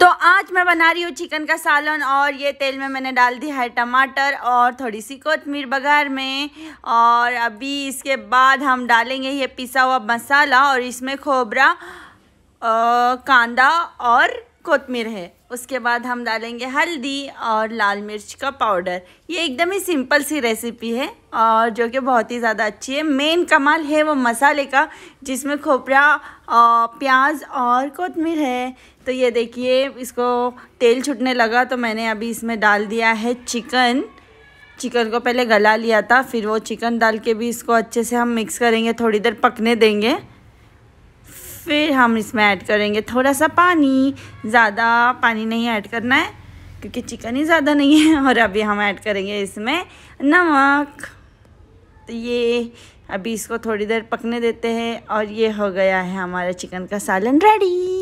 तो आज मैं बना रही हूँ चिकन का सालन और ये तेल में मैंने डाल दिया है टमाटर और थोड़ी सी कोतमीर बघार में और अभी इसके बाद हम डालेंगे ये पिसा हुआ मसाला और इसमें खोबरा कांदा और कोतमीर है उसके बाद हम डालेंगे हल्दी और लाल मिर्च का पाउडर ये एकदम ही सिंपल सी रेसिपी है और जो कि बहुत ही ज़्यादा अच्छी है मेन कमाल है वो मसाले का जिसमें खोपरा प्याज और कोतमीर है तो ये देखिए इसको तेल छूटने लगा तो मैंने अभी इसमें डाल दिया है चिकन चिकन को पहले गला लिया था फिर वो चिकन डाल के भी इसको अच्छे से हम मिक्स करेंगे थोड़ी देर पकने देंगे फिर हम इसमें ऐड करेंगे थोड़ा सा पानी ज़्यादा पानी नहीं ऐड करना है क्योंकि चिकन ही ज़्यादा नहीं है और अभी हम ऐड करेंगे इसमें नमक तो ये अभी इसको थोड़ी देर पकने देते हैं और ये हो गया है हमारा चिकन का सालन रेडी